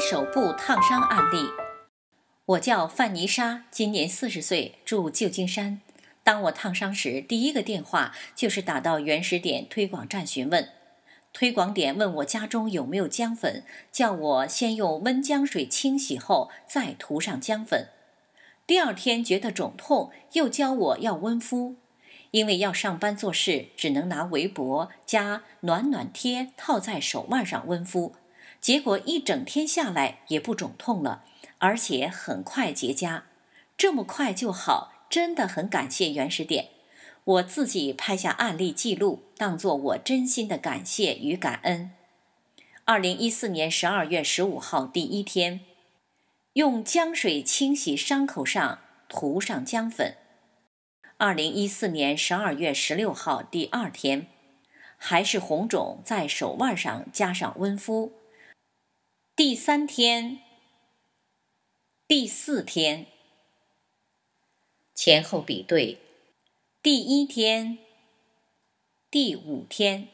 手部烫伤案例，我叫范尼莎，今年四十岁，住旧金山。当我烫伤时，第一个电话就是打到原始点推广站询问。推广点问我家中有没有姜粉，叫我先用温姜水清洗后再涂上姜粉。第二天觉得肿痛，又教我要温敷。因为要上班做事，只能拿围脖加暖暖贴套在手腕上温敷。结果一整天下来也不肿痛了，而且很快结痂，这么快就好，真的很感谢原始点。我自己拍下案例记录，当做我真心的感谢与感恩。二零一四年十二月十五号第一天，用姜水清洗伤口上，涂上姜粉。二零一四年十二月十六号第二天，还是红肿，在手腕上加上温敷。第三天、第四天前后比对，第一天、第五天。